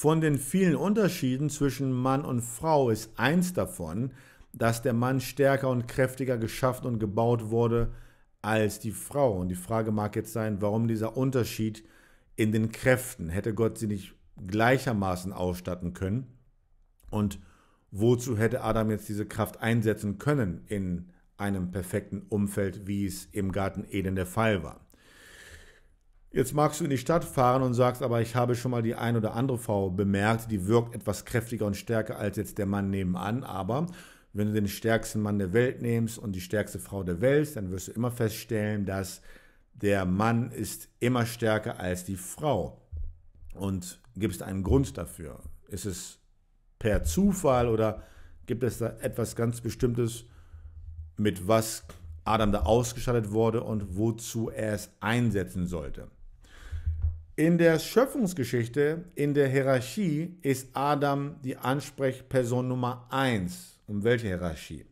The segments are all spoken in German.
Von den vielen Unterschieden zwischen Mann und Frau ist eins davon, dass der Mann stärker und kräftiger geschaffen und gebaut wurde als die Frau. Und die Frage mag jetzt sein, warum dieser Unterschied in den Kräften? Hätte Gott sie nicht gleichermaßen ausstatten können? Und wozu hätte Adam jetzt diese Kraft einsetzen können in einem perfekten Umfeld, wie es im Garten Eden der Fall war? Jetzt magst du in die Stadt fahren und sagst, aber ich habe schon mal die ein oder andere Frau bemerkt, die wirkt etwas kräftiger und stärker als jetzt der Mann nebenan. Aber wenn du den stärksten Mann der Welt nimmst und die stärkste Frau der Welt, dann wirst du immer feststellen, dass der Mann ist immer stärker als die Frau. Und gibt es einen Grund dafür? Ist es per Zufall oder gibt es da etwas ganz Bestimmtes, mit was Adam da ausgestattet wurde und wozu er es einsetzen sollte? In der Schöpfungsgeschichte, in der Hierarchie, ist Adam die Ansprechperson Nummer 1. Um welche Hierarchie?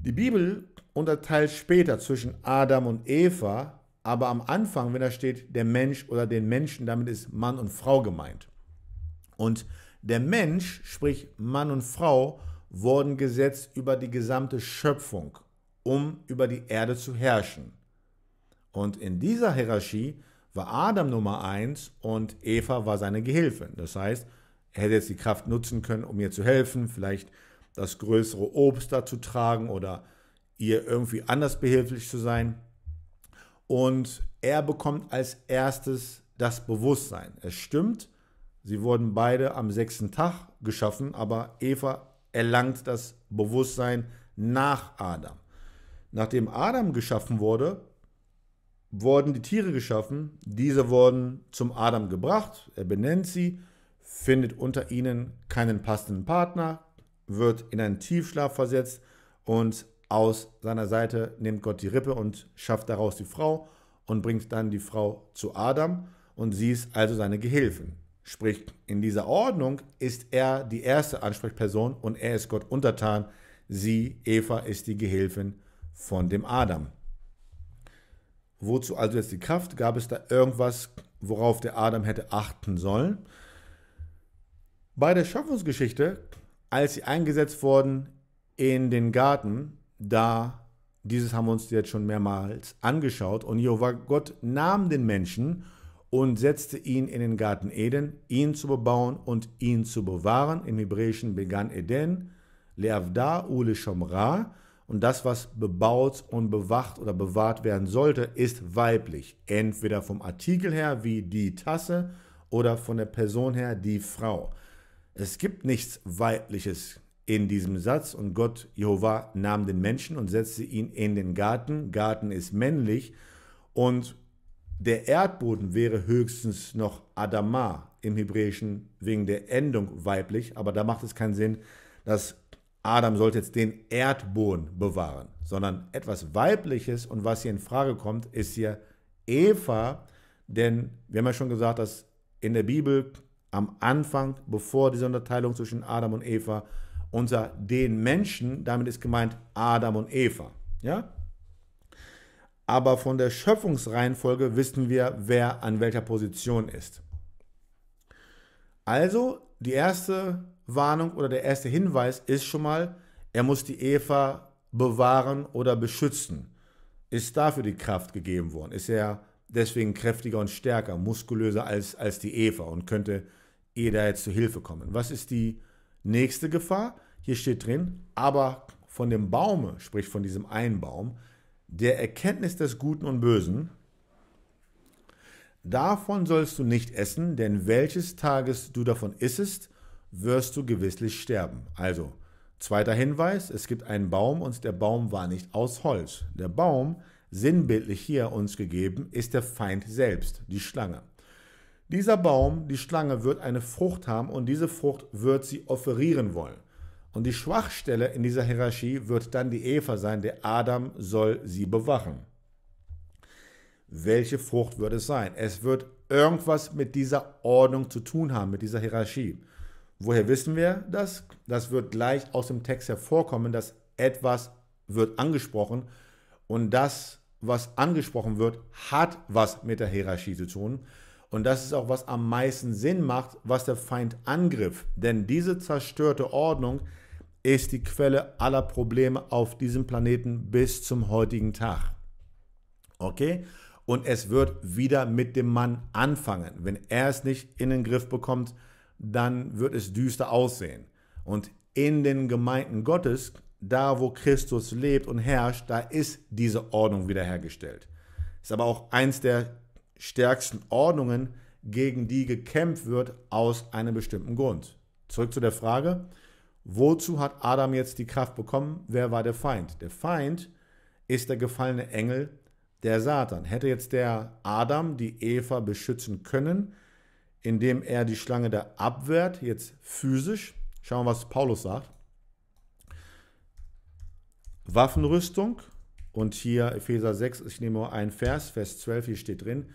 Die Bibel unterteilt später zwischen Adam und Eva, aber am Anfang, wenn da steht der Mensch oder den Menschen, damit ist Mann und Frau gemeint. Und der Mensch, sprich Mann und Frau, wurden gesetzt über die gesamte Schöpfung, um über die Erde zu herrschen. Und in dieser Hierarchie war Adam Nummer 1 und Eva war seine Gehilfin. Das heißt, er hätte jetzt die Kraft nutzen können, um ihr zu helfen, vielleicht das größere Obst da zu tragen oder ihr irgendwie anders behilflich zu sein. Und er bekommt als erstes das Bewusstsein. Es stimmt, sie wurden beide am sechsten Tag geschaffen, aber Eva erlangt das Bewusstsein nach Adam. Nachdem Adam geschaffen wurde, wurden die Tiere geschaffen, diese wurden zum Adam gebracht, er benennt sie, findet unter ihnen keinen passenden Partner, wird in einen Tiefschlaf versetzt und aus seiner Seite nimmt Gott die Rippe und schafft daraus die Frau und bringt dann die Frau zu Adam und sie ist also seine Gehilfin. Sprich, in dieser Ordnung ist er die erste Ansprechperson und er ist Gott untertan. Sie, Eva, ist die Gehilfin von dem Adam. Wozu also jetzt die Kraft? Gab es da irgendwas, worauf der Adam hätte achten sollen? Bei der Schöpfungsgeschichte, als sie eingesetzt wurden in den Garten, da, dieses haben wir uns jetzt schon mehrmals angeschaut, und Jehova Gott nahm den Menschen und setzte ihn in den Garten Eden, ihn zu bebauen und ihn zu bewahren. Im Hebräischen begann Eden, Leavda ule Shomra, und das, was bebaut und bewacht oder bewahrt werden sollte, ist weiblich. Entweder vom Artikel her wie die Tasse oder von der Person her die Frau. Es gibt nichts Weibliches in diesem Satz und Gott Jehova nahm den Menschen und setzte ihn in den Garten. Garten ist männlich und der Erdboden wäre höchstens noch Adama im Hebräischen wegen der Endung weiblich, aber da macht es keinen Sinn, dass Adam sollte jetzt den Erdboden bewahren, sondern etwas Weibliches und was hier in Frage kommt, ist hier Eva, denn wir haben ja schon gesagt, dass in der Bibel am Anfang, bevor diese Unterteilung zwischen Adam und Eva, unser den Menschen, damit ist gemeint Adam und Eva, ja? Aber von der Schöpfungsreihenfolge wissen wir, wer an welcher Position ist. Also, die erste Warnung oder der erste Hinweis ist schon mal, er muss die Eva bewahren oder beschützen. Ist dafür die Kraft gegeben worden? Ist er deswegen kräftiger und stärker, muskulöser als, als die Eva und könnte ihr da jetzt zu Hilfe kommen? Was ist die nächste Gefahr? Hier steht drin, aber von dem Baume, sprich von diesem einen Baum, der Erkenntnis des Guten und Bösen, davon sollst du nicht essen, denn welches Tages du davon issest, wirst du gewisslich sterben. Also, zweiter Hinweis, es gibt einen Baum und der Baum war nicht aus Holz. Der Baum, sinnbildlich hier uns gegeben, ist der Feind selbst, die Schlange. Dieser Baum, die Schlange, wird eine Frucht haben und diese Frucht wird sie offerieren wollen. Und die Schwachstelle in dieser Hierarchie wird dann die Eva sein, der Adam soll sie bewachen. Welche Frucht wird es sein? Es wird irgendwas mit dieser Ordnung zu tun haben, mit dieser Hierarchie. Woher wissen wir das? Das wird gleich aus dem Text hervorkommen, dass etwas wird angesprochen und das, was angesprochen wird, hat was mit der Hierarchie zu tun. Und das ist auch, was am meisten Sinn macht, was der Feind angriff. Denn diese zerstörte Ordnung ist die Quelle aller Probleme auf diesem Planeten bis zum heutigen Tag. Okay? Und es wird wieder mit dem Mann anfangen. Wenn er es nicht in den Griff bekommt, dann wird es düster aussehen. Und in den Gemeinden Gottes, da wo Christus lebt und herrscht, da ist diese Ordnung wiederhergestellt. Ist aber auch eins der stärksten Ordnungen, gegen die gekämpft wird aus einem bestimmten Grund. Zurück zu der Frage, wozu hat Adam jetzt die Kraft bekommen? Wer war der Feind? Der Feind ist der gefallene Engel, der Satan. Hätte jetzt der Adam die Eva beschützen können, indem er die Schlange da abwehrt, jetzt physisch. Schauen wir, was Paulus sagt. Waffenrüstung. Und hier Epheser 6, ich nehme nur einen Vers, Vers 12, hier steht drin.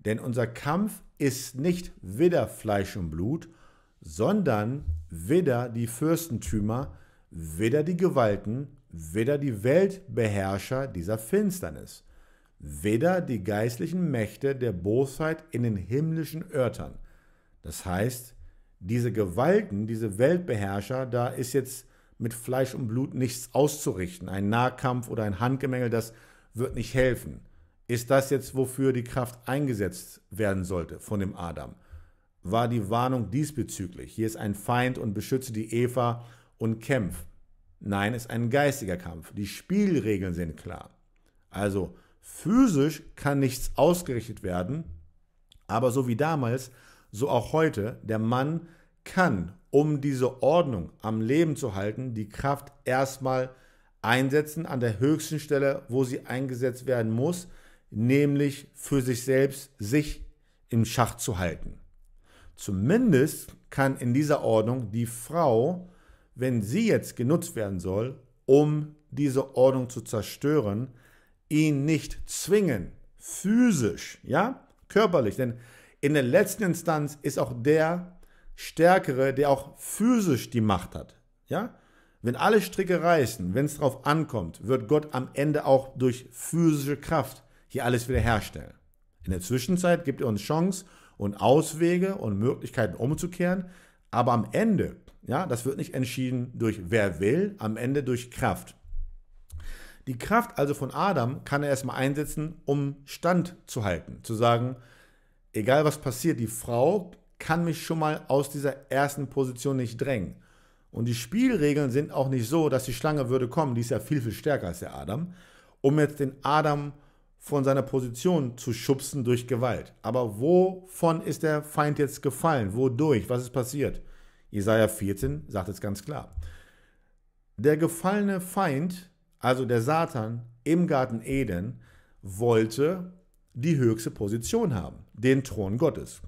Denn unser Kampf ist nicht wider Fleisch und Blut, sondern wider die Fürstentümer, wider die Gewalten, wider die Weltbeherrscher dieser Finsternis, wider die geistlichen Mächte der Bosheit in den himmlischen Örtern. Das heißt, diese Gewalten, diese Weltbeherrscher, da ist jetzt mit Fleisch und Blut nichts auszurichten. Ein Nahkampf oder ein Handgemengel, das wird nicht helfen. Ist das jetzt, wofür die Kraft eingesetzt werden sollte von dem Adam? War die Warnung diesbezüglich? Hier ist ein Feind und beschütze die Eva und kämpf. Nein, es ist ein geistiger Kampf. Die Spielregeln sind klar. Also physisch kann nichts ausgerichtet werden, aber so wie damals so auch heute, der Mann kann, um diese Ordnung am Leben zu halten, die Kraft erstmal einsetzen an der höchsten Stelle, wo sie eingesetzt werden muss, nämlich für sich selbst, sich im Schach zu halten. Zumindest kann in dieser Ordnung die Frau, wenn sie jetzt genutzt werden soll, um diese Ordnung zu zerstören, ihn nicht zwingen, physisch, ja, körperlich. Denn in der letzten Instanz ist auch der Stärkere, der auch physisch die Macht hat. Ja? Wenn alle Stricke reißen, wenn es darauf ankommt, wird Gott am Ende auch durch physische Kraft hier alles wieder herstellen. In der Zwischenzeit gibt er uns Chance und Auswege und Möglichkeiten umzukehren, aber am Ende, ja, das wird nicht entschieden durch wer will, am Ende durch Kraft. Die Kraft also von Adam kann er erstmal einsetzen, um Stand zu halten, zu sagen, egal was passiert, die Frau kann mich schon mal aus dieser ersten Position nicht drängen. Und die Spielregeln sind auch nicht so, dass die Schlange würde kommen, die ist ja viel, viel stärker als der Adam, um jetzt den Adam von seiner Position zu schubsen durch Gewalt. Aber wovon ist der Feind jetzt gefallen? Wodurch? Was ist passiert? Jesaja 14 sagt es ganz klar. Der gefallene Feind, also der Satan im Garten Eden, wollte die höchste Position haben, den Thron Gottes.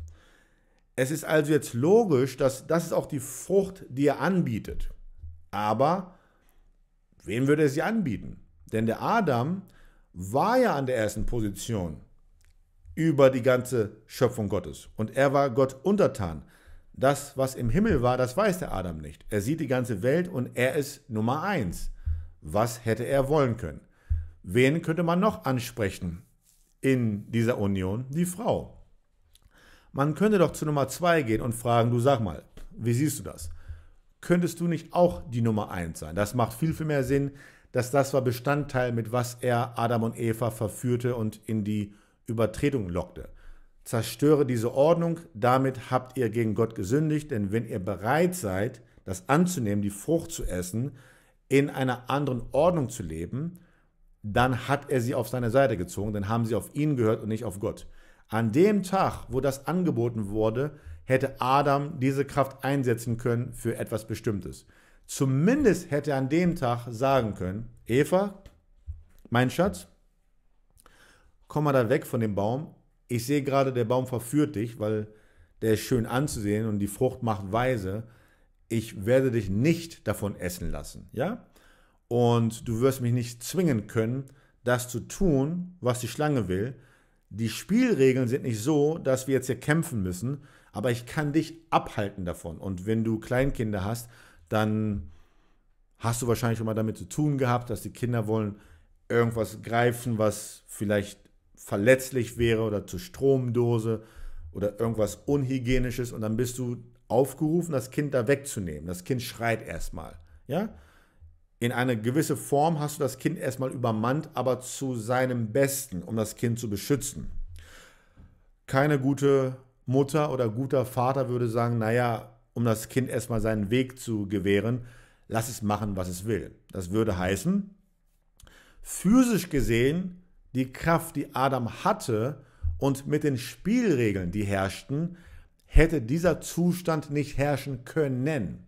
Es ist also jetzt logisch, dass das ist auch die Frucht, die er anbietet. Aber wem würde er sie anbieten? Denn der Adam war ja an der ersten Position über die ganze Schöpfung Gottes. Und er war Gott untertan. Das, was im Himmel war, das weiß der Adam nicht. Er sieht die ganze Welt und er ist Nummer eins. Was hätte er wollen können? Wen könnte man noch ansprechen? in dieser Union die Frau. Man könnte doch zu Nummer 2 gehen und fragen, du sag mal, wie siehst du das? Könntest du nicht auch die Nummer 1 sein? Das macht viel, viel mehr Sinn, dass das war Bestandteil, mit was er Adam und Eva verführte und in die Übertretung lockte. Zerstöre diese Ordnung, damit habt ihr gegen Gott gesündigt, denn wenn ihr bereit seid, das anzunehmen, die Frucht zu essen, in einer anderen Ordnung zu leben, dann hat er sie auf seine Seite gezogen, dann haben sie auf ihn gehört und nicht auf Gott. An dem Tag, wo das angeboten wurde, hätte Adam diese Kraft einsetzen können für etwas Bestimmtes. Zumindest hätte er an dem Tag sagen können, Eva, mein Schatz, komm mal da weg von dem Baum. Ich sehe gerade, der Baum verführt dich, weil der ist schön anzusehen und die Frucht macht weise. Ich werde dich nicht davon essen lassen. Ja? Und du wirst mich nicht zwingen können, das zu tun, was die Schlange will. Die Spielregeln sind nicht so, dass wir jetzt hier kämpfen müssen, aber ich kann dich abhalten davon. Und wenn du Kleinkinder hast, dann hast du wahrscheinlich schon mal damit zu tun gehabt, dass die Kinder wollen irgendwas greifen, was vielleicht verletzlich wäre oder zur Stromdose oder irgendwas Unhygienisches und dann bist du aufgerufen, das Kind da wegzunehmen. Das Kind schreit erstmal. Ja? In eine gewisse Form hast du das Kind erstmal übermannt, aber zu seinem Besten, um das Kind zu beschützen. Keine gute Mutter oder guter Vater würde sagen, naja, um das Kind erstmal seinen Weg zu gewähren, lass es machen, was es will. Das würde heißen, physisch gesehen, die Kraft, die Adam hatte und mit den Spielregeln, die herrschten, hätte dieser Zustand nicht herrschen können.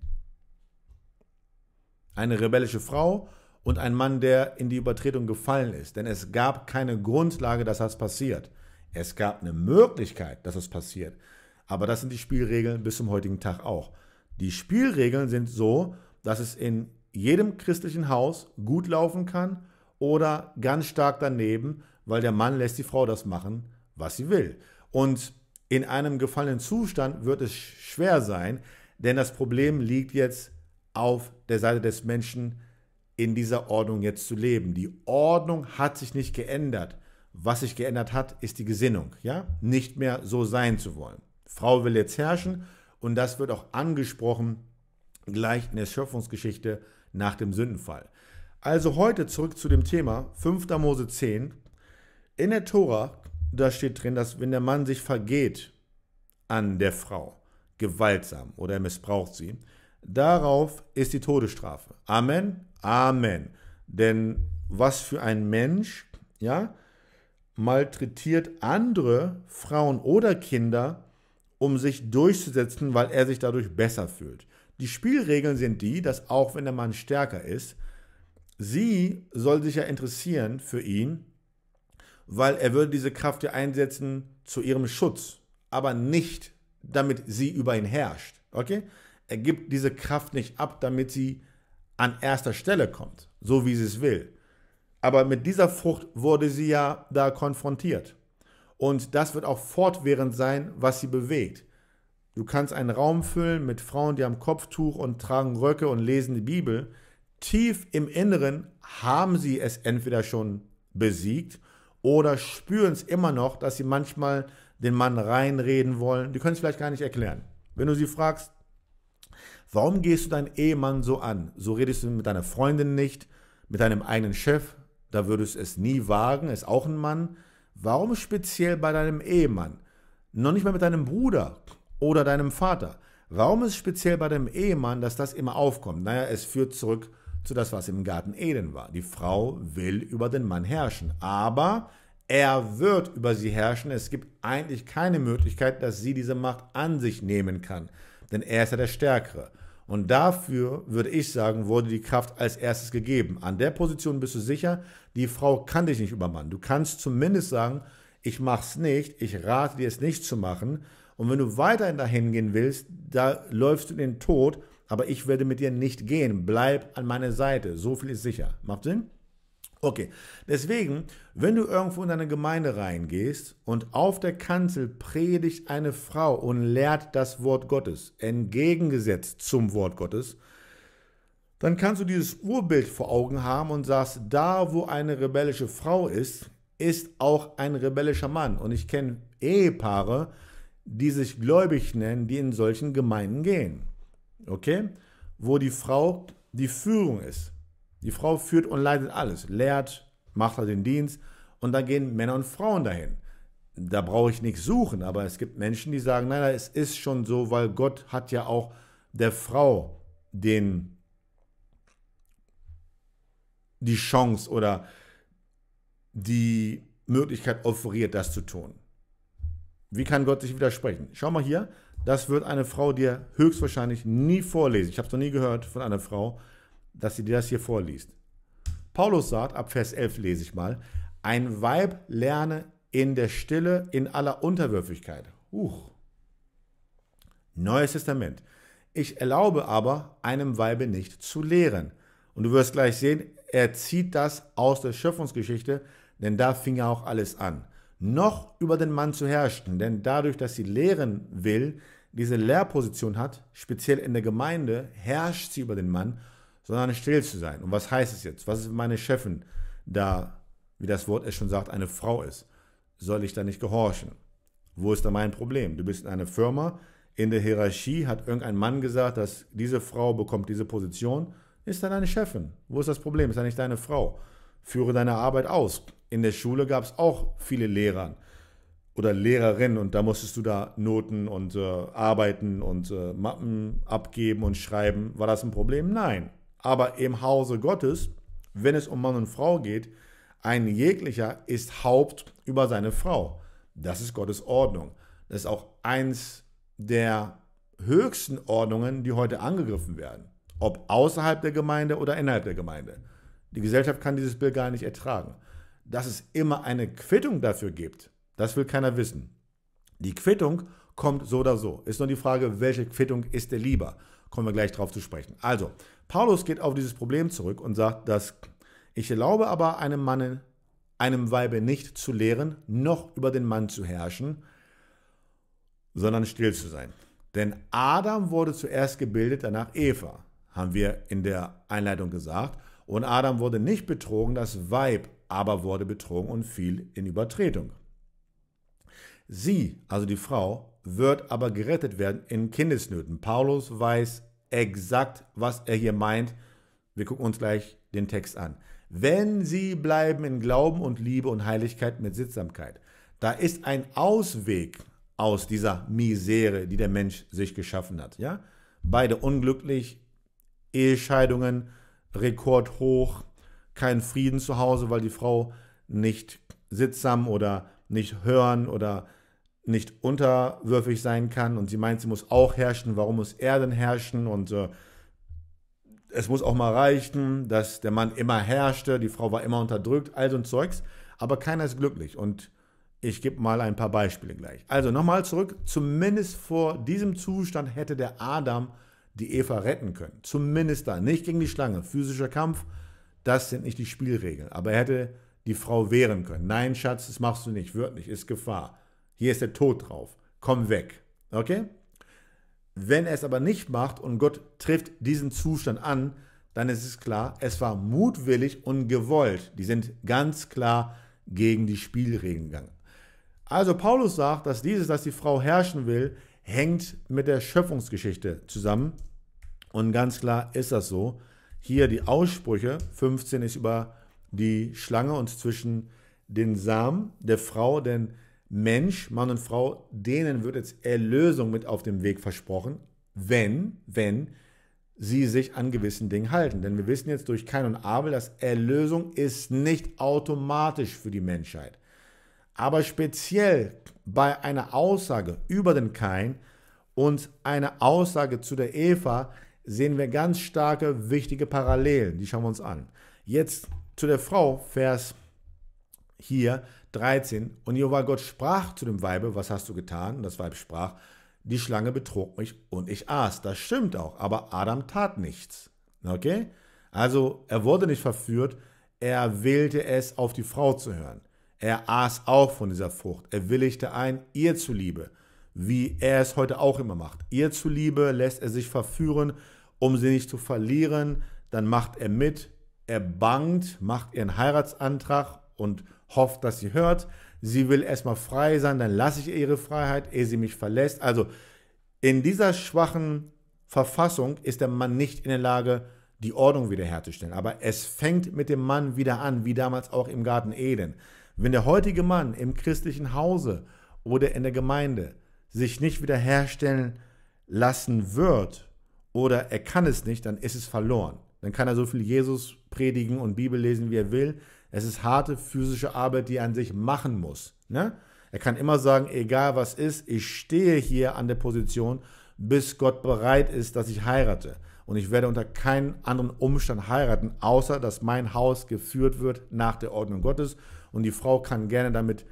Eine rebellische Frau und ein Mann, der in die Übertretung gefallen ist. Denn es gab keine Grundlage, dass das passiert. Es gab eine Möglichkeit, dass es das passiert. Aber das sind die Spielregeln bis zum heutigen Tag auch. Die Spielregeln sind so, dass es in jedem christlichen Haus gut laufen kann oder ganz stark daneben, weil der Mann lässt die Frau das machen, was sie will. Und in einem gefallenen Zustand wird es schwer sein, denn das Problem liegt jetzt auf der Seite des Menschen in dieser Ordnung jetzt zu leben. Die Ordnung hat sich nicht geändert. Was sich geändert hat, ist die Gesinnung, ja? Nicht mehr so sein zu wollen. Frau will jetzt herrschen und das wird auch angesprochen gleich in der Schöpfungsgeschichte nach dem Sündenfall. Also heute zurück zu dem Thema 5. Mose 10. In der Tora, da steht drin, dass wenn der Mann sich vergeht an der Frau, gewaltsam oder er missbraucht sie, Darauf ist die Todesstrafe. Amen. Amen. Denn was für ein Mensch, ja, malträtiert andere Frauen oder Kinder, um sich durchzusetzen, weil er sich dadurch besser fühlt. Die Spielregeln sind die, dass auch wenn der Mann stärker ist, sie soll sich ja interessieren für ihn, weil er würde diese Kraft ja einsetzen zu ihrem Schutz, aber nicht, damit sie über ihn herrscht. Okay? Er gibt diese Kraft nicht ab, damit sie an erster Stelle kommt, so wie sie es will. Aber mit dieser Frucht wurde sie ja da konfrontiert. Und das wird auch fortwährend sein, was sie bewegt. Du kannst einen Raum füllen mit Frauen, die haben Kopftuch und tragen Röcke und lesen die Bibel. Tief im Inneren haben sie es entweder schon besiegt oder spüren es immer noch, dass sie manchmal den Mann reinreden wollen. Die können es vielleicht gar nicht erklären. Wenn du sie fragst, Warum gehst du deinen Ehemann so an? So redest du mit deiner Freundin nicht, mit deinem eigenen Chef, da würdest du es nie wagen, ist auch ein Mann. Warum speziell bei deinem Ehemann? Noch nicht mal mit deinem Bruder oder deinem Vater. Warum ist speziell bei deinem Ehemann, dass das immer aufkommt? Naja, es führt zurück zu das, was im Garten Eden war. Die Frau will über den Mann herrschen, aber er wird über sie herrschen. Es gibt eigentlich keine Möglichkeit, dass sie diese Macht an sich nehmen kann, denn er ist ja der Stärkere. Und dafür würde ich sagen, wurde die Kraft als erstes gegeben. An der Position bist du sicher, die Frau kann dich nicht übermannen. Du kannst zumindest sagen, ich mach's nicht, ich rate dir es nicht zu machen. Und wenn du weiterhin dahin gehen willst, da läufst du in den Tod, aber ich werde mit dir nicht gehen. Bleib an meiner Seite. So viel ist sicher. Macht Sinn? Okay, deswegen, wenn du irgendwo in deine Gemeinde reingehst und auf der Kanzel predigt eine Frau und lehrt das Wort Gottes, entgegengesetzt zum Wort Gottes, dann kannst du dieses Urbild vor Augen haben und sagst, da wo eine rebellische Frau ist, ist auch ein rebellischer Mann. Und ich kenne Ehepaare, die sich gläubig nennen, die in solchen Gemeinden gehen. Okay? Wo die Frau die Führung ist. Die Frau führt und leitet alles, lehrt, macht halt den Dienst und dann gehen Männer und Frauen dahin. Da brauche ich nicht suchen, aber es gibt Menschen, die sagen, nein, nein, es ist schon so, weil Gott hat ja auch der Frau den, die Chance oder die Möglichkeit offeriert, das zu tun. Wie kann Gott sich widersprechen? Schau mal hier, das wird eine Frau dir höchstwahrscheinlich nie vorlesen. Ich habe es noch nie gehört von einer Frau, dass sie dir das hier vorliest. Paulus sagt, ab Vers 11 lese ich mal, ein Weib lerne in der Stille, in aller Unterwürfigkeit. Huch. Neues Testament. Ich erlaube aber einem Weibe nicht zu lehren. Und du wirst gleich sehen, er zieht das aus der Schöpfungsgeschichte, denn da fing ja auch alles an. Noch über den Mann zu herrschen, denn dadurch, dass sie lehren will, diese Lehrposition hat, speziell in der Gemeinde, herrscht sie über den Mann sondern still zu sein. Und was heißt es jetzt? Was ist meine Chefin da, wie das Wort es schon sagt, eine Frau ist? Soll ich da nicht gehorchen? Wo ist da mein Problem? Du bist in einer Firma, in der Hierarchie hat irgendein Mann gesagt, dass diese Frau bekommt diese Position, ist dann deine Chefin. Wo ist das Problem? Ist dann nicht deine Frau? Führe deine Arbeit aus. In der Schule gab es auch viele Lehrer oder Lehrerinnen und da musstest du da Noten und äh, Arbeiten und äh, Mappen abgeben und schreiben. War das ein Problem? Nein aber im Hause Gottes, wenn es um Mann und Frau geht, ein jeglicher ist Haupt über seine Frau. Das ist Gottes Ordnung. Das ist auch eins der höchsten Ordnungen, die heute angegriffen werden. Ob außerhalb der Gemeinde oder innerhalb der Gemeinde. Die Gesellschaft kann dieses Bild gar nicht ertragen. Dass es immer eine Quittung dafür gibt, das will keiner wissen. Die Quittung kommt so oder so. Ist nur die Frage, welche Quittung ist der lieber? Kommen wir gleich drauf zu sprechen. Also, Paulus geht auf dieses Problem zurück und sagt, dass ich erlaube aber einem Mann, einem Weibe nicht zu lehren, noch über den Mann zu herrschen, sondern still zu sein. Denn Adam wurde zuerst gebildet, danach Eva, haben wir in der Einleitung gesagt. Und Adam wurde nicht betrogen, das Weib aber wurde betrogen und fiel in Übertretung. Sie, also die Frau, wird aber gerettet werden in Kindesnöten. Paulus weiß, exakt, was er hier meint. Wir gucken uns gleich den Text an. Wenn sie bleiben in Glauben und Liebe und Heiligkeit mit Sittsamkeit. Da ist ein Ausweg aus dieser Misere, die der Mensch sich geschaffen hat. Ja? Beide unglücklich, Ehescheidungen, Rekord hoch, kein Frieden zu Hause, weil die Frau nicht sittsam oder nicht hören oder nicht unterwürfig sein kann und sie meint, sie muss auch herrschen. Warum muss er denn herrschen? Und äh, es muss auch mal reichen, dass der Mann immer herrschte, die Frau war immer unterdrückt, all so ein Zeugs. Aber keiner ist glücklich und ich gebe mal ein paar Beispiele gleich. Also nochmal zurück, zumindest vor diesem Zustand hätte der Adam die Eva retten können. Zumindest da, nicht gegen die Schlange. Physischer Kampf, das sind nicht die Spielregeln. Aber er hätte die Frau wehren können. Nein, Schatz, das machst du nicht, wird nicht, ist Gefahr. Hier ist der Tod drauf. Komm weg. Okay? Wenn er es aber nicht macht und Gott trifft diesen Zustand an, dann ist es klar, es war mutwillig und gewollt. Die sind ganz klar gegen die Spielregeln gegangen. Also Paulus sagt, dass dieses, dass die Frau herrschen will, hängt mit der Schöpfungsgeschichte zusammen. Und ganz klar ist das so. Hier die Aussprüche 15 ist über die Schlange und zwischen den Samen der Frau, denn Mensch, Mann und Frau, denen wird jetzt Erlösung mit auf dem Weg versprochen, wenn, wenn sie sich an gewissen Dingen halten. Denn wir wissen jetzt durch Kain und Abel, dass Erlösung ist nicht automatisch für die Menschheit. Aber speziell bei einer Aussage über den Kain und einer Aussage zu der Eva sehen wir ganz starke, wichtige Parallelen. Die schauen wir uns an. Jetzt zu der Frau, Vers hier, 13. Und Jehovah Gott sprach zu dem Weibe, was hast du getan? Und das Weib sprach, die Schlange betrug mich und ich aß. Das stimmt auch, aber Adam tat nichts. Okay? Also er wurde nicht verführt, er wählte es, auf die Frau zu hören. Er aß auch von dieser Frucht. Er willigte ein, ihr zuliebe, wie er es heute auch immer macht. Ihr zuliebe lässt er sich verführen, um sie nicht zu verlieren. Dann macht er mit, er bangt, macht ihren Heiratsantrag und hofft, dass sie hört. Sie will erstmal frei sein, dann lasse ich ihre Freiheit, ehe sie mich verlässt. Also in dieser schwachen Verfassung ist der Mann nicht in der Lage, die Ordnung wiederherzustellen. Aber es fängt mit dem Mann wieder an, wie damals auch im Garten Eden. Wenn der heutige Mann im christlichen Hause oder in der Gemeinde sich nicht wiederherstellen lassen wird oder er kann es nicht, dann ist es verloren. Dann kann er so viel Jesus predigen und Bibel lesen, wie er will. Es ist harte physische Arbeit, die er an sich machen muss. Ne? Er kann immer sagen, egal was ist, ich stehe hier an der Position, bis Gott bereit ist, dass ich heirate. Und ich werde unter keinen anderen Umstand heiraten, außer dass mein Haus geführt wird nach der Ordnung Gottes. Und die Frau kann gerne damit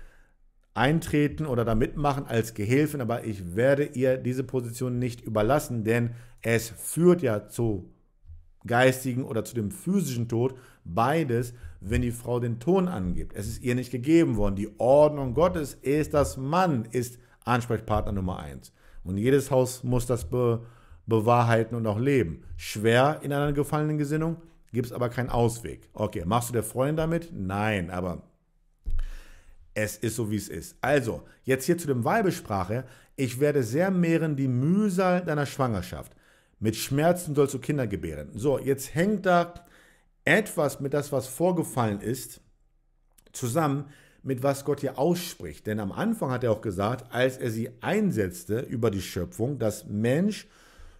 eintreten oder da mitmachen als Gehilfin, aber ich werde ihr diese Position nicht überlassen, denn es führt ja zu geistigen oder zu dem physischen Tod Beides, wenn die Frau den Ton angibt. Es ist ihr nicht gegeben worden. Die Ordnung Gottes ist, dass Mann ist Ansprechpartner Nummer eins. Und jedes Haus muss das be bewahrheiten und auch leben. Schwer in einer gefallenen Gesinnung, gibt es aber keinen Ausweg. Okay, machst du der Freundin damit? Nein, aber es ist so, wie es ist. Also, jetzt hier zu dem Weibesprache. Ich werde sehr mehren die Mühsal deiner Schwangerschaft. Mit Schmerzen sollst du Kinder gebären. So, jetzt hängt da etwas mit das, was vorgefallen ist, zusammen mit was Gott hier ausspricht. Denn am Anfang hat er auch gesagt, als er sie einsetzte über die Schöpfung, dass Mensch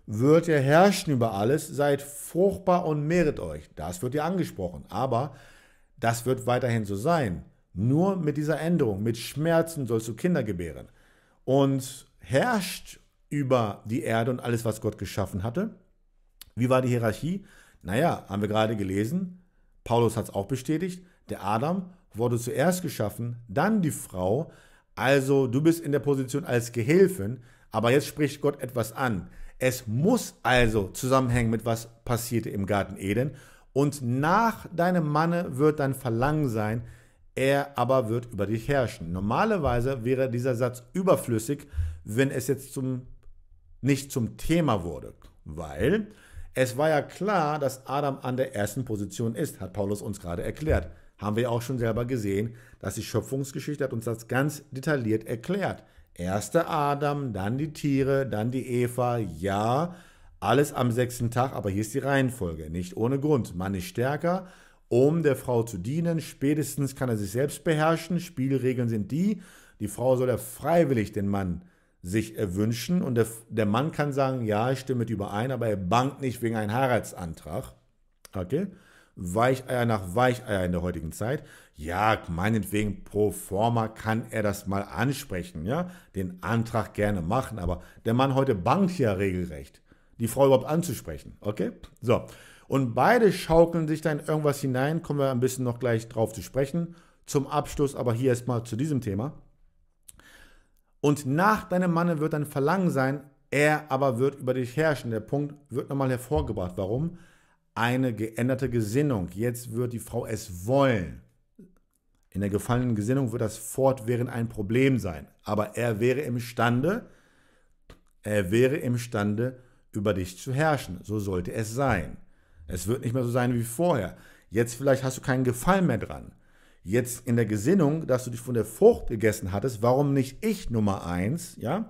wird ja herrschen über alles, seid fruchtbar und mehret euch. Das wird ja angesprochen. Aber das wird weiterhin so sein. Nur mit dieser Änderung, mit Schmerzen sollst du Kinder gebären. Und herrscht über die Erde und alles, was Gott geschaffen hatte. Wie war die Hierarchie? Naja, haben wir gerade gelesen, Paulus hat es auch bestätigt, der Adam wurde zuerst geschaffen, dann die Frau, also du bist in der Position als Gehilfen, aber jetzt spricht Gott etwas an. Es muss also zusammenhängen mit was passierte im Garten Eden und nach deinem Manne wird dein Verlangen sein, er aber wird über dich herrschen. Normalerweise wäre dieser Satz überflüssig, wenn es jetzt zum, nicht zum Thema wurde, weil es war ja klar, dass Adam an der ersten Position ist, hat Paulus uns gerade erklärt. Haben wir auch schon selber gesehen, dass die Schöpfungsgeschichte hat uns das ganz detailliert erklärt. Erster Adam, dann die Tiere, dann die Eva, ja, alles am sechsten Tag, aber hier ist die Reihenfolge, nicht ohne Grund. Mann ist stärker, um der Frau zu dienen, spätestens kann er sich selbst beherrschen, Spielregeln sind die, die Frau soll ja freiwillig den Mann beherrschen sich erwünschen Und der, der Mann kann sagen, ja, ich stimme mit überein, aber er bangt nicht wegen einem Heiratsantrag. Okay? Weicheier nach Weicheier in der heutigen Zeit. Ja, meinetwegen pro forma kann er das mal ansprechen, ja? Den Antrag gerne machen, aber der Mann heute bangt ja regelrecht, die Frau überhaupt anzusprechen, okay? So. Und beide schaukeln sich dann irgendwas hinein, kommen wir ein bisschen noch gleich drauf zu sprechen. Zum Abschluss aber hier erstmal zu diesem Thema. Und nach deinem Manne wird dein Verlangen sein, er aber wird über dich herrschen. Der Punkt wird nochmal hervorgebracht. Warum? Eine geänderte Gesinnung. Jetzt wird die Frau es wollen. In der gefallenen Gesinnung wird das fortwährend ein Problem sein. Aber er wäre imstande, er wäre imstande, über dich zu herrschen. So sollte es sein. Es wird nicht mehr so sein wie vorher. Jetzt vielleicht hast du keinen Gefallen mehr dran jetzt in der Gesinnung, dass du dich von der Frucht gegessen hattest, warum nicht ich Nummer eins, ja?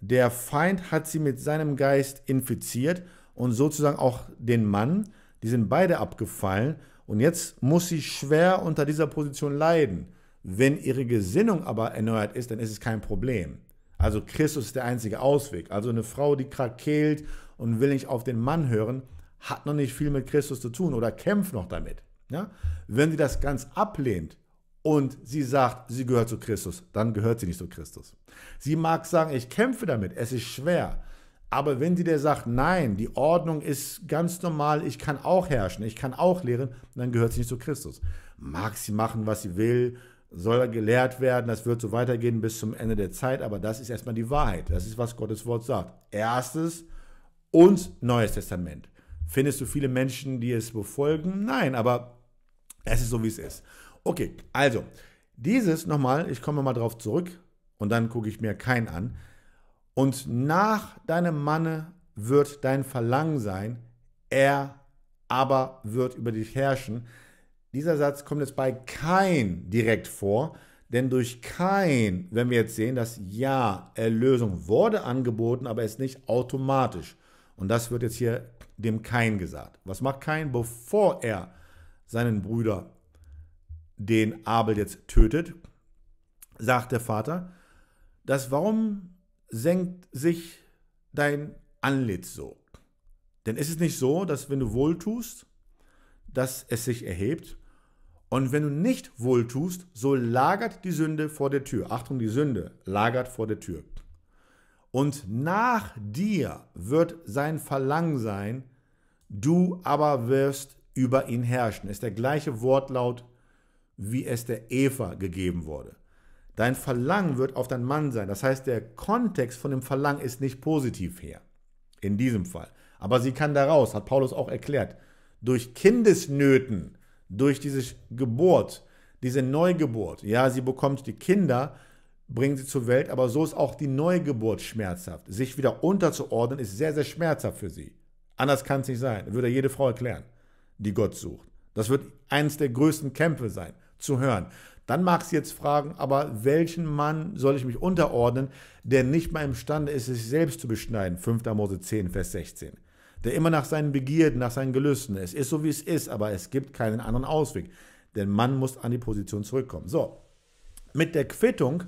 Der Feind hat sie mit seinem Geist infiziert und sozusagen auch den Mann, die sind beide abgefallen und jetzt muss sie schwer unter dieser Position leiden. Wenn ihre Gesinnung aber erneuert ist, dann ist es kein Problem. Also Christus ist der einzige Ausweg. Also eine Frau, die krakeelt und will nicht auf den Mann hören, hat noch nicht viel mit Christus zu tun oder kämpft noch damit. Ja? Wenn sie das ganz ablehnt und sie sagt, sie gehört zu Christus, dann gehört sie nicht zu Christus. Sie mag sagen, ich kämpfe damit, es ist schwer. Aber wenn sie der sagt, nein, die Ordnung ist ganz normal, ich kann auch herrschen, ich kann auch lehren, dann gehört sie nicht zu Christus. Mag sie machen, was sie will, soll er gelehrt werden, das wird so weitergehen bis zum Ende der Zeit, aber das ist erstmal die Wahrheit. Das ist, was Gottes Wort sagt. Erstes und Neues Testament. Findest du viele Menschen, die es befolgen? Nein, aber es ist so, wie es ist. Okay, also, dieses nochmal, ich komme mal drauf zurück und dann gucke ich mir keinen an. Und nach deinem Manne wird dein Verlangen sein, er aber wird über dich herrschen. Dieser Satz kommt jetzt bei kein direkt vor, denn durch kein, wenn wir jetzt sehen, dass ja, Erlösung wurde angeboten, aber es nicht automatisch. Und das wird jetzt hier dem kein gesagt. Was macht kein, bevor er seinen Brüder, den Abel jetzt tötet, sagt der Vater, dass warum senkt sich dein Anlitz so? Denn ist es nicht so, dass wenn du wohltust, dass es sich erhebt? Und wenn du nicht wohltust, so lagert die Sünde vor der Tür. Achtung, die Sünde lagert vor der Tür. Und nach dir wird sein Verlangen sein, du aber wirst über ihn herrschen. Ist der gleiche Wortlaut, wie es der Eva gegeben wurde. Dein Verlangen wird auf deinen Mann sein. Das heißt, der Kontext von dem Verlangen ist nicht positiv her. In diesem Fall. Aber sie kann daraus, hat Paulus auch erklärt, durch Kindesnöten, durch diese Geburt, diese Neugeburt. Ja, sie bekommt die Kinder, bringt sie zur Welt, aber so ist auch die Neugeburt schmerzhaft. Sich wieder unterzuordnen ist sehr, sehr schmerzhaft für sie. Anders kann es nicht sein. Würde jede Frau erklären die Gott sucht. Das wird eines der größten Kämpfe sein, zu hören. Dann magst du jetzt fragen, aber welchen Mann soll ich mich unterordnen, der nicht mal imstande ist, sich selbst zu beschneiden? 5. Mose 10, Vers 16. Der immer nach seinen Begierden, nach seinen Gelüsten Es Ist so, wie es ist, aber es gibt keinen anderen Ausweg. Denn Mann muss an die Position zurückkommen. So, mit der Quittung,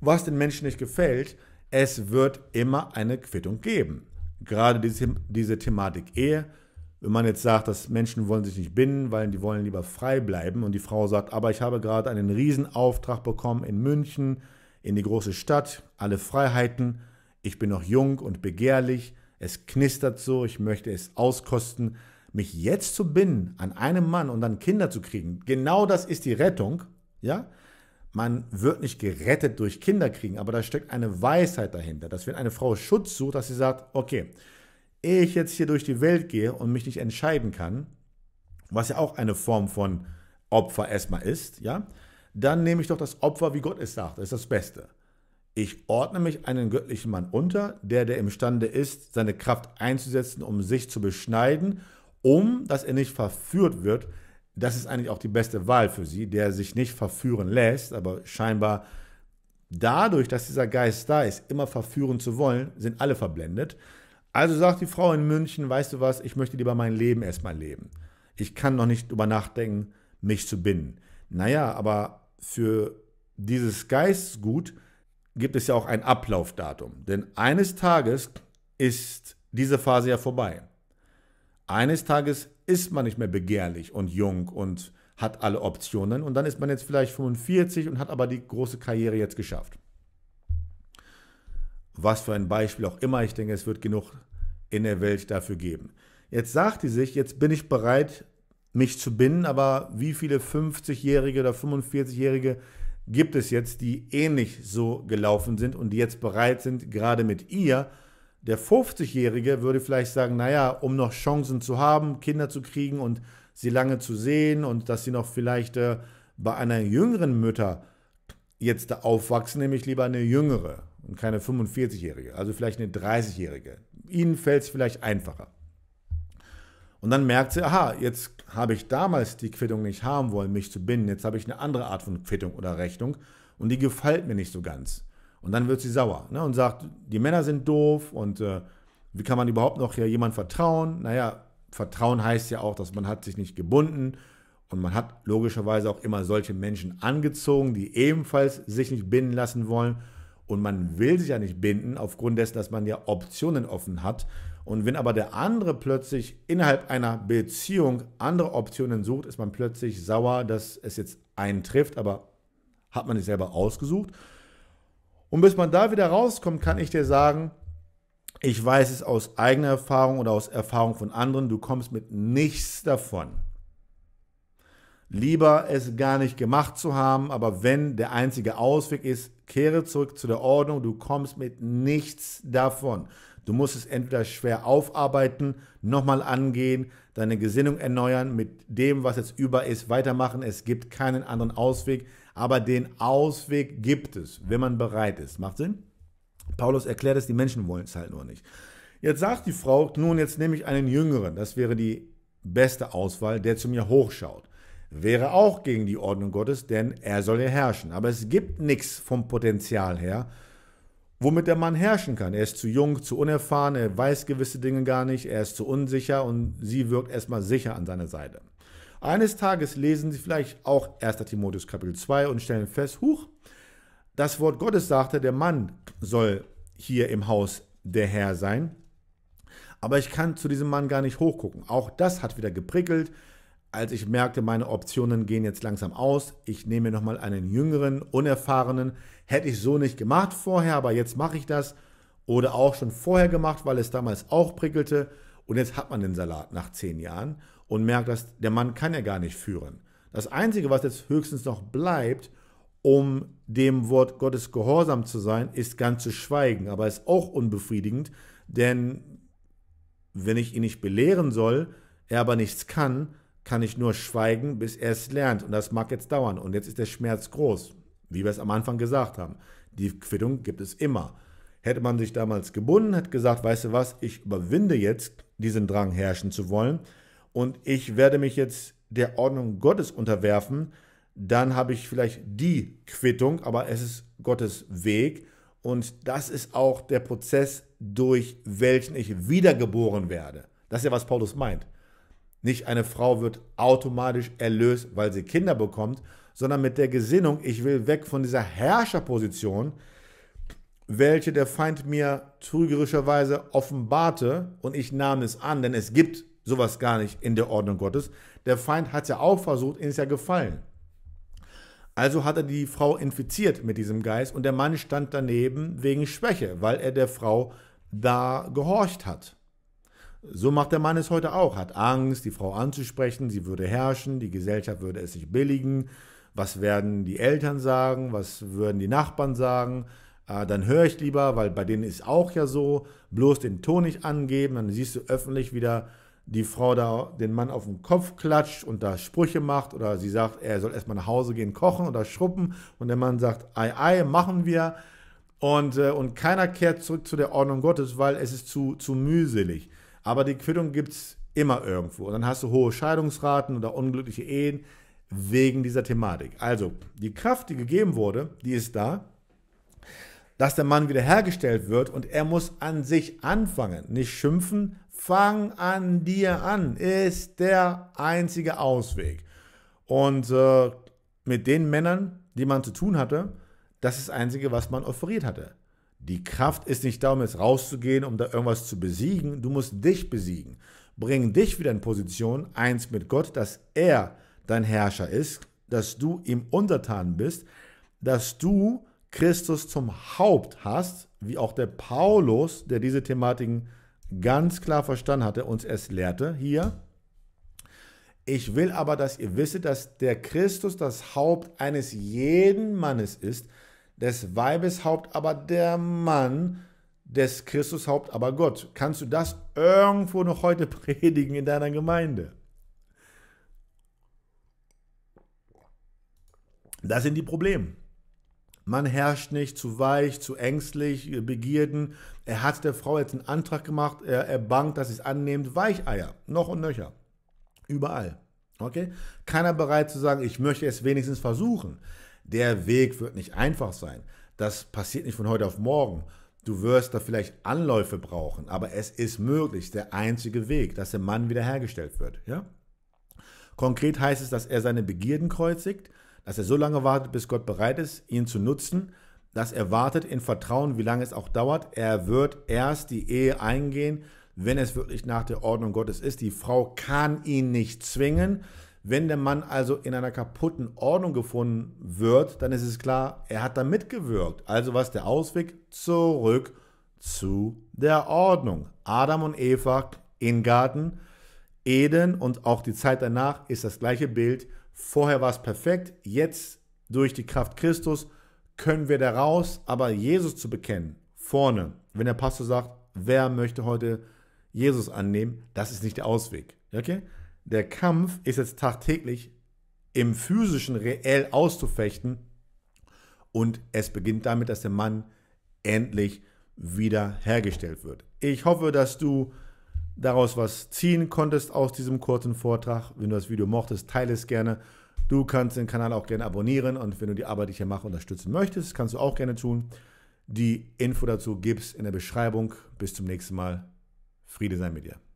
was den Menschen nicht gefällt, es wird immer eine Quittung geben. Gerade diese, diese Thematik Ehe wenn man jetzt sagt, dass Menschen wollen sich nicht binden, weil die wollen lieber frei bleiben und die Frau sagt, aber ich habe gerade einen Riesenauftrag bekommen in München, in die große Stadt, alle Freiheiten, ich bin noch jung und begehrlich, es knistert so, ich möchte es auskosten, mich jetzt zu binden an einem Mann und dann Kinder zu kriegen. Genau das ist die Rettung, ja? Man wird nicht gerettet durch Kinder kriegen, aber da steckt eine Weisheit dahinter, dass wenn eine Frau Schutz sucht, dass sie sagt, okay, ehe ich jetzt hier durch die Welt gehe und mich nicht entscheiden kann, was ja auch eine Form von Opfer erstmal ist, ja, dann nehme ich doch das Opfer, wie Gott es sagt, das ist das Beste. Ich ordne mich einen göttlichen Mann unter, der der imstande ist, seine Kraft einzusetzen, um sich zu beschneiden, um, dass er nicht verführt wird. Das ist eigentlich auch die beste Wahl für sie, der sich nicht verführen lässt, aber scheinbar dadurch, dass dieser Geist da ist, immer verführen zu wollen, sind alle verblendet. Also sagt die Frau in München, weißt du was, ich möchte lieber mein Leben erstmal leben. Ich kann noch nicht drüber nachdenken, mich zu binden. Naja, aber für dieses Geistesgut gibt es ja auch ein Ablaufdatum. Denn eines Tages ist diese Phase ja vorbei. Eines Tages ist man nicht mehr begehrlich und jung und hat alle Optionen und dann ist man jetzt vielleicht 45 und hat aber die große Karriere jetzt geschafft was für ein Beispiel auch immer. Ich denke, es wird genug in der Welt dafür geben. Jetzt sagt sie sich, jetzt bin ich bereit, mich zu binden, aber wie viele 50-Jährige oder 45-Jährige gibt es jetzt, die ähnlich so gelaufen sind und die jetzt bereit sind, gerade mit ihr, der 50-Jährige würde vielleicht sagen, naja, um noch Chancen zu haben, Kinder zu kriegen und sie lange zu sehen und dass sie noch vielleicht äh, bei einer jüngeren Mütter jetzt aufwachsen, nämlich lieber eine jüngere und keine 45-Jährige, also vielleicht eine 30-Jährige. Ihnen fällt es vielleicht einfacher. Und dann merkt sie, aha, jetzt habe ich damals die Quittung nicht haben wollen, mich zu binden. Jetzt habe ich eine andere Art von Quittung oder Rechnung und die gefällt mir nicht so ganz. Und dann wird sie sauer ne, und sagt, die Männer sind doof und äh, wie kann man überhaupt noch hier jemand vertrauen? Naja, Vertrauen heißt ja auch, dass man hat sich nicht gebunden und man hat logischerweise auch immer solche Menschen angezogen, die ebenfalls sich nicht binden lassen wollen und man will sich ja nicht binden, aufgrund dessen, dass man ja Optionen offen hat. Und wenn aber der andere plötzlich innerhalb einer Beziehung andere Optionen sucht, ist man plötzlich sauer, dass es jetzt einen trifft, aber hat man sich selber ausgesucht. Und bis man da wieder rauskommt, kann ich dir sagen, ich weiß es aus eigener Erfahrung oder aus Erfahrung von anderen, du kommst mit nichts davon. Lieber es gar nicht gemacht zu haben, aber wenn der einzige Ausweg ist, kehre zurück zu der Ordnung, du kommst mit nichts davon. Du musst es entweder schwer aufarbeiten, nochmal angehen, deine Gesinnung erneuern, mit dem, was jetzt über ist, weitermachen. Es gibt keinen anderen Ausweg, aber den Ausweg gibt es, wenn man bereit ist. Macht Sinn? Paulus erklärt es, die Menschen wollen es halt nur nicht. Jetzt sagt die Frau, nun, jetzt nehme ich einen Jüngeren, das wäre die beste Auswahl, der zu mir hochschaut wäre auch gegen die Ordnung Gottes, denn er soll ja herrschen. Aber es gibt nichts vom Potenzial her, womit der Mann herrschen kann. Er ist zu jung, zu unerfahren, er weiß gewisse Dinge gar nicht, er ist zu unsicher und sie wirkt erstmal sicher an seiner Seite. Eines Tages lesen sie vielleicht auch 1. Timotheus Kapitel 2 und stellen fest, huch, das Wort Gottes sagte, der Mann soll hier im Haus der Herr sein. Aber ich kann zu diesem Mann gar nicht hochgucken. Auch das hat wieder geprickelt, als ich merkte, meine Optionen gehen jetzt langsam aus, ich nehme nochmal einen jüngeren, unerfahrenen, hätte ich so nicht gemacht vorher, aber jetzt mache ich das oder auch schon vorher gemacht, weil es damals auch prickelte und jetzt hat man den Salat nach zehn Jahren und merkt, dass der Mann kann ja gar nicht führen. Das Einzige, was jetzt höchstens noch bleibt, um dem Wort Gottes gehorsam zu sein, ist ganz zu schweigen, aber ist auch unbefriedigend, denn wenn ich ihn nicht belehren soll, er aber nichts kann, kann ich nur schweigen, bis er es lernt. Und das mag jetzt dauern. Und jetzt ist der Schmerz groß, wie wir es am Anfang gesagt haben. Die Quittung gibt es immer. Hätte man sich damals gebunden, hat gesagt, weißt du was, ich überwinde jetzt diesen Drang herrschen zu wollen und ich werde mich jetzt der Ordnung Gottes unterwerfen, dann habe ich vielleicht die Quittung, aber es ist Gottes Weg und das ist auch der Prozess, durch welchen ich wiedergeboren werde. Das ist ja, was Paulus meint. Nicht eine Frau wird automatisch erlöst, weil sie Kinder bekommt, sondern mit der Gesinnung, ich will weg von dieser Herrscherposition, welche der Feind mir trügerischerweise offenbarte und ich nahm es an, denn es gibt sowas gar nicht in der Ordnung Gottes. Der Feind hat es ja auch versucht, ihm ist ja gefallen. Also hat er die Frau infiziert mit diesem Geist und der Mann stand daneben wegen Schwäche, weil er der Frau da gehorcht hat. So macht der Mann es heute auch, hat Angst, die Frau anzusprechen, sie würde herrschen, die Gesellschaft würde es nicht billigen, was werden die Eltern sagen, was würden die Nachbarn sagen, äh, dann höre ich lieber, weil bei denen ist auch ja so, bloß den Ton nicht angeben, dann siehst du öffentlich wieder die Frau da den Mann auf den Kopf klatscht und da Sprüche macht oder sie sagt, er soll erstmal nach Hause gehen, kochen oder schruppen und der Mann sagt, ei, ei, machen wir. Und, äh, und keiner kehrt zurück zu der Ordnung Gottes, weil es ist zu, zu mühselig. Aber die Quittung gibt es immer irgendwo. Und dann hast du hohe Scheidungsraten oder unglückliche Ehen wegen dieser Thematik. Also die Kraft, die gegeben wurde, die ist da, dass der Mann wiederhergestellt wird und er muss an sich anfangen, nicht schimpfen. Fang an dir an, ist der einzige Ausweg. Und äh, mit den Männern, die man zu tun hatte, das ist das Einzige, was man offeriert hatte. Die Kraft ist nicht da, um jetzt rauszugehen, um da irgendwas zu besiegen. Du musst dich besiegen. Bring dich wieder in Position, eins mit Gott, dass er dein Herrscher ist, dass du ihm untertan bist, dass du Christus zum Haupt hast, wie auch der Paulus, der diese Thematiken ganz klar verstanden hatte, uns erst lehrte hier. Ich will aber, dass ihr wisst, dass der Christus das Haupt eines jeden Mannes ist, des Weibes Haupt aber der Mann, des Christus Haupt aber Gott. Kannst du das irgendwo noch heute predigen in deiner Gemeinde? Das sind die Probleme. Man herrscht nicht, zu weich, zu ängstlich, äh, Begierden. Er hat der Frau jetzt einen Antrag gemacht, er, er bangt, dass sie es annimmt. Weicheier, noch und nöcher. Überall. Okay? Keiner bereit zu sagen, ich möchte es wenigstens versuchen. Der Weg wird nicht einfach sein. Das passiert nicht von heute auf morgen. Du wirst da vielleicht Anläufe brauchen, aber es ist möglich, der einzige Weg, dass der Mann wiederhergestellt wird. Ja? Konkret heißt es, dass er seine Begierden kreuzigt, dass er so lange wartet, bis Gott bereit ist, ihn zu nutzen, dass er wartet in Vertrauen, wie lange es auch dauert. Er wird erst die Ehe eingehen, wenn es wirklich nach der Ordnung Gottes ist. Die Frau kann ihn nicht zwingen. Wenn der Mann also in einer kaputten Ordnung gefunden wird, dann ist es klar, er hat da mitgewirkt. Also was der Ausweg? Zurück zu der Ordnung. Adam und Eva in Garten, Eden und auch die Zeit danach ist das gleiche Bild. Vorher war es perfekt, jetzt durch die Kraft Christus können wir da raus, aber Jesus zu bekennen, vorne, wenn der Pastor sagt, wer möchte heute Jesus annehmen, das ist nicht der Ausweg. Okay? der Kampf ist jetzt tagtäglich im physischen reell auszufechten und es beginnt damit, dass der Mann endlich wieder hergestellt wird. Ich hoffe, dass du daraus was ziehen konntest aus diesem kurzen Vortrag. Wenn du das Video mochtest, teile es gerne. Du kannst den Kanal auch gerne abonnieren und wenn du die Arbeit, die ich hier mache, unterstützen möchtest, kannst du auch gerne tun. Die Info dazu gibt es in der Beschreibung. Bis zum nächsten Mal. Friede sei mit dir.